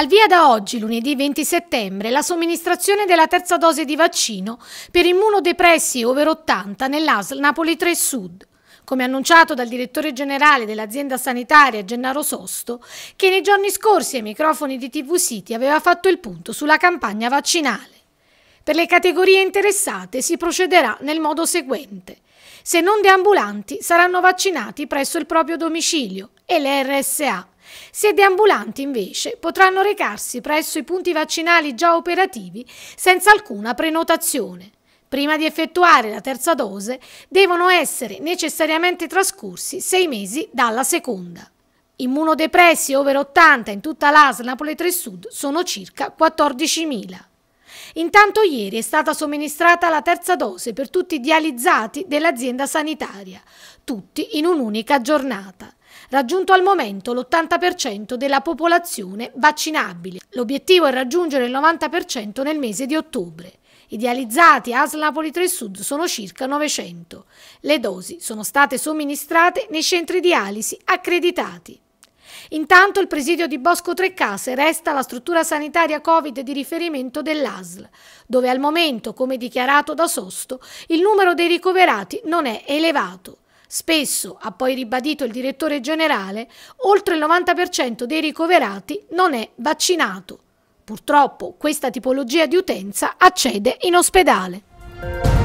Al via da oggi, lunedì 20 settembre, la somministrazione della terza dose di vaccino per immunodepressi over 80 nell'ASL Napoli 3 Sud come annunciato dal direttore generale dell'azienda sanitaria Gennaro Sosto, che nei giorni scorsi ai microfoni di TV City aveva fatto il punto sulla campagna vaccinale. Per le categorie interessate si procederà nel modo seguente. Se non deambulanti saranno vaccinati presso il proprio domicilio e le RSA se deambulanti invece potranno recarsi presso i punti vaccinali già operativi senza alcuna prenotazione. Prima di effettuare la terza dose devono essere necessariamente trascorsi sei mesi dalla seconda. Immunodepressi over 80 in tutta l'AS Napoli 3 Sud sono circa 14.000. Intanto ieri è stata somministrata la terza dose per tutti i dializzati dell'azienda sanitaria, tutti in un'unica giornata raggiunto al momento l'80% della popolazione vaccinabile. L'obiettivo è raggiungere il 90% nel mese di ottobre. Idealizzati a ASL Napoli 3 Sud sono circa 900. Le dosi sono state somministrate nei centri di alisi accreditati. Intanto il presidio di Bosco Trecase resta la struttura sanitaria Covid di riferimento dell'ASL, dove al momento, come dichiarato da Sosto, il numero dei ricoverati non è elevato. Spesso, ha poi ribadito il direttore generale, oltre il 90% dei ricoverati non è vaccinato. Purtroppo questa tipologia di utenza accede in ospedale.